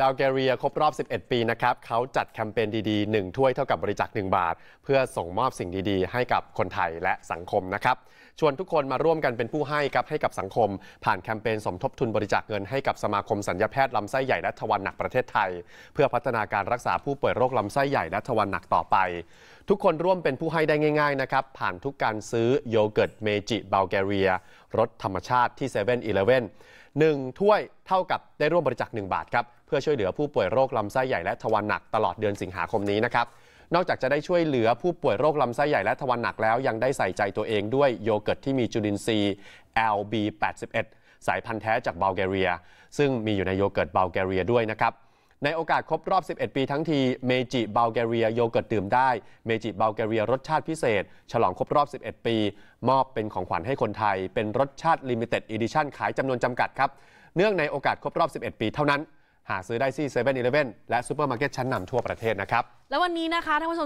บลเกเรียครบรอบ 11 ปีนะครับ เขาจัดแคมเปญดีๆ1ถ้วยเท่ากับบริจาค1บาท เพื่อส่งมอบสิ่งดี ๆ ให้กับคนไทยและสังคมนะครับ ชวนทุกคนมาร่วมกันเป็นผู้ให้ครับให้กับสังคม ผ่านแคมเปญสมทบทุนบริจาคเงินให้กับสมาคมสัญญาแพทย์ลำไส้ใหญ่และทวารหนักประเทศไทย เพื่อพัฒนาการรักษาผู้ป่วยโรคลำไส้ใหญ่และทวารหนักต่อไปทุกคนร่วมเป็นผู้ให้ได้ง่ายๆ นะครับ ผ่านทุกการซื้อโยเกิร์ตเมจิ บัลแกเรียรสธรรมชาติที่7 e เ e ่ e อีเลหนึ่งถ้วยเท่ากับได้ร่วมบริจาค1บาทครับเพื่อช่วยเหลือผู้ป่วยโรคลำไส้ใหญ่และทวารหนักตลอดเดือนสิงหาคมนี้นะครับ นอกจากจะได้ช่วยเหลือผู้ป่วยโรคลำไส้ใหญ่และทวารหนักแล้วยังได้ใส่ใจตัวเองด้วยโยเกิร์ตที่มีจุลินทรีย์ LB81 สายพันธุ์แท้จากบัลแกเรีย ซึ่งมีอยู่ในโยเกิร์ตบัลแกเรียด้วยนะครับในโอกาสครบรอบ 11 ปีทั้งที เมจิ บัลแกเรียโยเกิร์ตดื่มได้ เมจิ บัลแกเรีย รสชาติพิเศษ ฉลองครบรอบ 11 ปี มอบเป็นของขวัญให้คนไทย เป็นรสชาติลิมิเต็ดอีดิชั่นขายจำนวนจำกัดครับ เนื่องในโอกาสครบรอบ 11 ปีเท่านั้น หาซื้อได้ที่เซเว่นอีเลฟเว่นและซูเปอร์มาร์เก็ตชั้นนำทั่วประเทศนะครับ แล้ววันนี้นะคะท่านผู้ชม